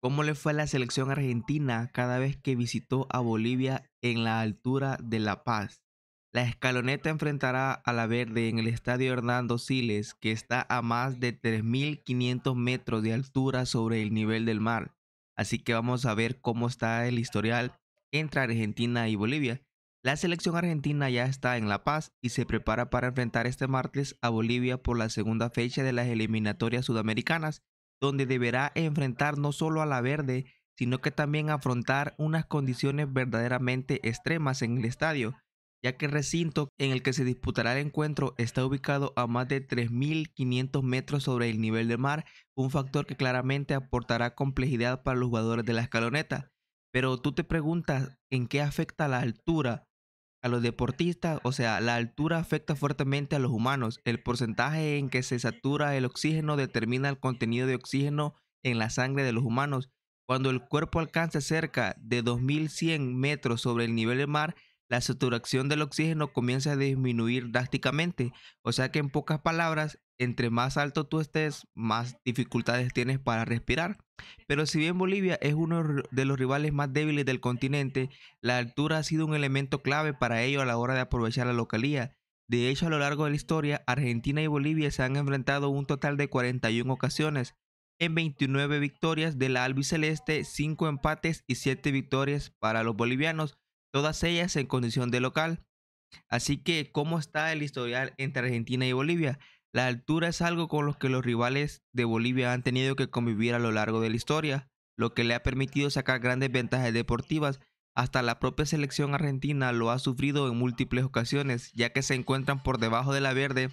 ¿Cómo le fue a la selección argentina cada vez que visitó a Bolivia en la altura de La Paz? La escaloneta enfrentará a la verde en el estadio Hernando Siles, que está a más de 3.500 metros de altura sobre el nivel del mar. Así que vamos a ver cómo está el historial entre Argentina y Bolivia. La selección argentina ya está en La Paz y se prepara para enfrentar este martes a Bolivia por la segunda fecha de las eliminatorias sudamericanas donde deberá enfrentar no solo a la verde, sino que también afrontar unas condiciones verdaderamente extremas en el estadio, ya que el recinto en el que se disputará el encuentro está ubicado a más de 3.500 metros sobre el nivel del mar, un factor que claramente aportará complejidad para los jugadores de la escaloneta. Pero tú te preguntas en qué afecta la altura a los deportistas, o sea, la altura afecta fuertemente a los humanos. El porcentaje en que se satura el oxígeno determina el contenido de oxígeno en la sangre de los humanos. Cuando el cuerpo alcanza cerca de 2100 metros sobre el nivel del mar, la saturación del oxígeno comienza a disminuir drásticamente. O sea que en pocas palabras, entre más alto tú estés, más dificultades tienes para respirar. Pero si bien Bolivia es uno de los rivales más débiles del continente, la altura ha sido un elemento clave para ello a la hora de aprovechar la localía. De hecho, a lo largo de la historia, Argentina y Bolivia se han enfrentado un total de 41 ocasiones, en 29 victorias de la albiceleste, 5 empates y 7 victorias para los bolivianos, todas ellas en condición de local. Así que, ¿cómo está el historial entre Argentina y Bolivia? La altura es algo con lo que los rivales de Bolivia han tenido que convivir a lo largo de la historia, lo que le ha permitido sacar grandes ventajas deportivas. Hasta la propia selección argentina lo ha sufrido en múltiples ocasiones, ya que se encuentran por debajo de la verde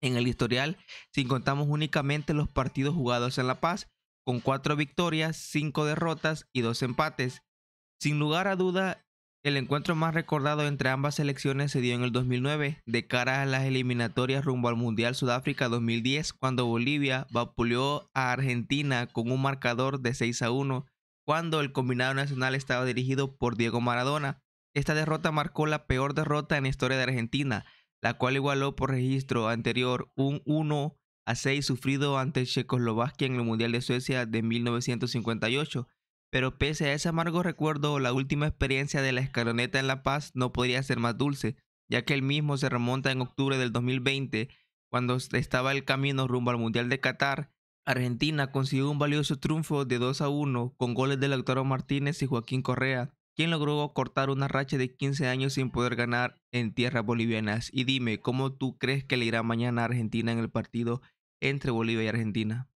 en el historial si contamos únicamente los partidos jugados en La Paz, con cuatro victorias, cinco derrotas y dos empates. Sin lugar a duda, el encuentro más recordado entre ambas selecciones se dio en el 2009, de cara a las eliminatorias rumbo al Mundial Sudáfrica 2010, cuando Bolivia vapuleó a Argentina con un marcador de 6 a 1, cuando el combinado nacional estaba dirigido por Diego Maradona. Esta derrota marcó la peor derrota en la historia de Argentina, la cual igualó por registro anterior un 1 a 6 sufrido ante Checoslovaquia en el Mundial de Suecia de 1958. Pero pese a ese amargo recuerdo, la última experiencia de la escaloneta en La Paz no podría ser más dulce, ya que el mismo se remonta en octubre del 2020, cuando estaba el camino rumbo al Mundial de Qatar. Argentina consiguió un valioso triunfo de 2 a 1 con goles de Lautaro Martínez y Joaquín Correa, quien logró cortar una racha de 15 años sin poder ganar en tierras bolivianas. Y dime, ¿cómo tú crees que le irá mañana a Argentina en el partido entre Bolivia y Argentina?